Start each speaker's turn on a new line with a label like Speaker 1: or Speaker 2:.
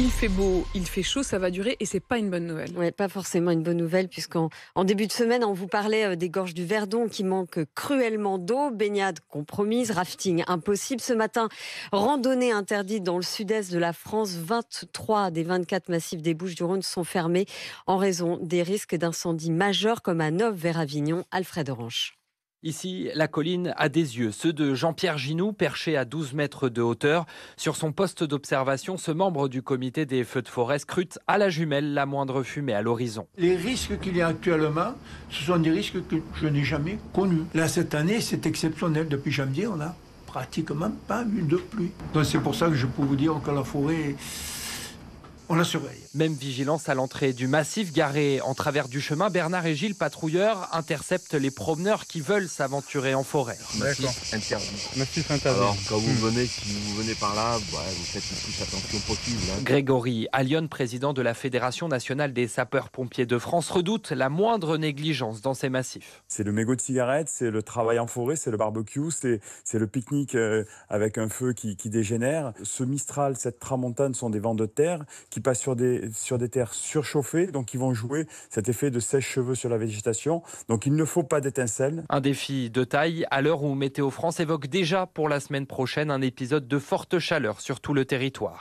Speaker 1: Il fait beau, il fait chaud, ça va durer et c'est pas une bonne nouvelle. Ouais, pas forcément une bonne nouvelle puisqu'en début de semaine, on vous parlait euh, des gorges du Verdon qui manquent cruellement d'eau, baignade compromise, rafting impossible ce matin, randonnée interdite dans le sud-est de la France, 23 des 24 massifs des Bouches du Rhône sont fermés en raison des risques d'incendies majeurs comme à Noves vers Avignon, Alfred Orange.
Speaker 2: Ici, la colline a des yeux, ceux de Jean-Pierre Ginoux, perché à 12 mètres de hauteur. Sur son poste d'observation, ce membre du comité des feux de forêt scrute à la jumelle la moindre fumée à l'horizon.
Speaker 3: Les risques qu'il y a actuellement, ce sont des risques que je n'ai jamais connus. Là, cette année, c'est exceptionnel. Depuis janvier, on n'a pratiquement pas eu de pluie. c'est pour ça que je peux vous dire que la forêt
Speaker 2: on la surveille. Même vigilance à l'entrée du massif garé en travers du chemin. Bernard et Gilles, patrouilleurs, interceptent les promeneurs qui veulent s'aventurer en forêt. D'accord.
Speaker 1: Interdit.
Speaker 4: Massif Alors, quand vous hmm. venez, si vous venez par là, bah, vous faites le
Speaker 2: plus attention possible. Hein. Grégory Allion, président de la Fédération nationale des sapeurs-pompiers de France, redoute la moindre négligence dans ces massifs. C'est le mégot de cigarette, c'est le travail en forêt, c'est le barbecue, c'est
Speaker 4: le pique-nique euh, avec un feu qui, qui dégénère. Ce Mistral, cette Tramontane sont des vents de terre qui qui passent sur des, sur des terres surchauffées, donc ils vont jouer cet effet de sèche-cheveux sur la
Speaker 2: végétation. Donc il ne faut pas d'étincelles. Un défi de taille à l'heure où Météo France évoque déjà pour la semaine prochaine un épisode de forte chaleur sur tout le territoire.